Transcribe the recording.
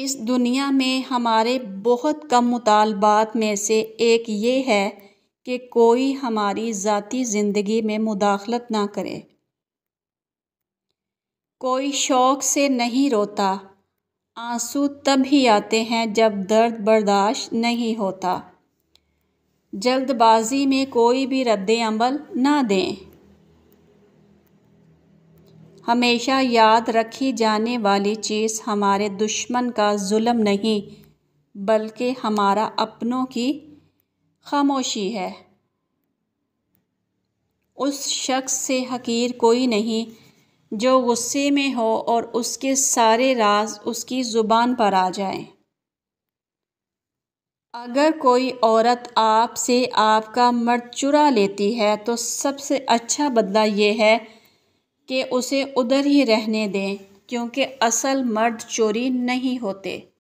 इस दुनिया में हमारे बहुत कम मुतालबात में से एक ये है कि कोई हमारी ज़ाती ज़िंदगी में मुदाखलत ना करे कोई शौक़ से नहीं रोता आंसू तब ही आते हैं जब दर्द बर्दाश्त नहीं होता जल्दबाजी में कोई भी रद्द अमल ना दें हमेशा याद रखी जाने वाली चीज़ हमारे दुश्मन का जुल्म नहीं बल्कि हमारा अपनों की खामोशी है उस शख्स से हकीर कोई नहीं जो गुस्से में हो और उसके सारे राज उसकी ज़ुबान पर आ जाएं। अगर कोई औरत आपसे आपका मर्द चुरा लेती है तो सबसे अच्छा बदला यह है कि उसे उधर ही रहने दें क्योंकि असल मर्द चोरी नहीं होते